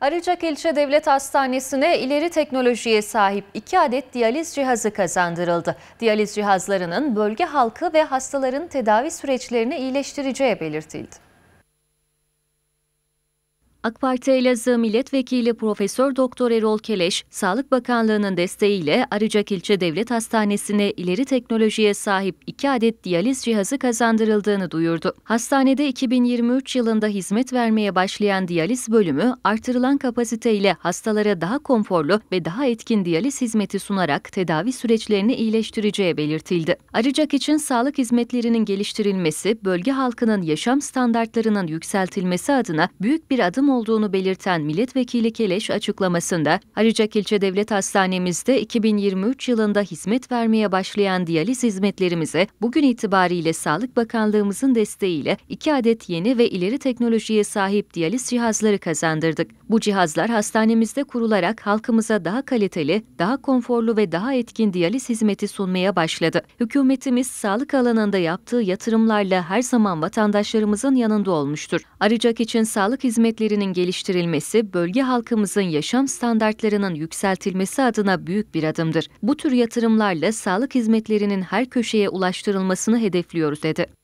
Arıcak İlçe Devlet Hastanesi'ne ileri teknolojiye sahip iki adet diyaliz cihazı kazandırıldı. Diyaliz cihazlarının bölge halkı ve hastaların tedavi süreçlerini iyileştireceği belirtildi. AK Parti Elazığ Milletvekili Profesör Doktor Erol Keleş, Sağlık Bakanlığı'nın desteğiyle Arıcak İlçe Devlet Hastanesi'ne ileri teknolojiye sahip 2 adet diyaliz cihazı kazandırıldığını duyurdu. Hastanede 2023 yılında hizmet vermeye başlayan diyaliz bölümü, artırılan kapasiteyle hastalara daha konforlu ve daha etkin diyaliz hizmeti sunarak tedavi süreçlerini iyileştireceği belirtildi. Arıcak için sağlık hizmetlerinin geliştirilmesi, bölge halkının yaşam standartlarının yükseltilmesi adına büyük bir adım olduğunu belirten milletvekili Keleş açıklamasında, Haricak İlçe Devlet Hastanemizde 2023 yılında hizmet vermeye başlayan diyaliz hizmetlerimize bugün itibariyle Sağlık Bakanlığımızın desteğiyle 2 adet yeni ve ileri teknolojiye sahip diyaliz cihazları kazandırdık. Bu cihazlar hastanemizde kurularak halkımıza daha kaliteli, daha konforlu ve daha etkin diyaliz hizmeti sunmaya başladı. Hükümetimiz sağlık alanında yaptığı yatırımlarla her zaman vatandaşlarımızın yanında olmuştur. Arıcak için sağlık hizmetlerini projelerinin geliştirilmesi, bölge halkımızın yaşam standartlarının yükseltilmesi adına büyük bir adımdır. Bu tür yatırımlarla sağlık hizmetlerinin her köşeye ulaştırılmasını hedefliyoruz dedi.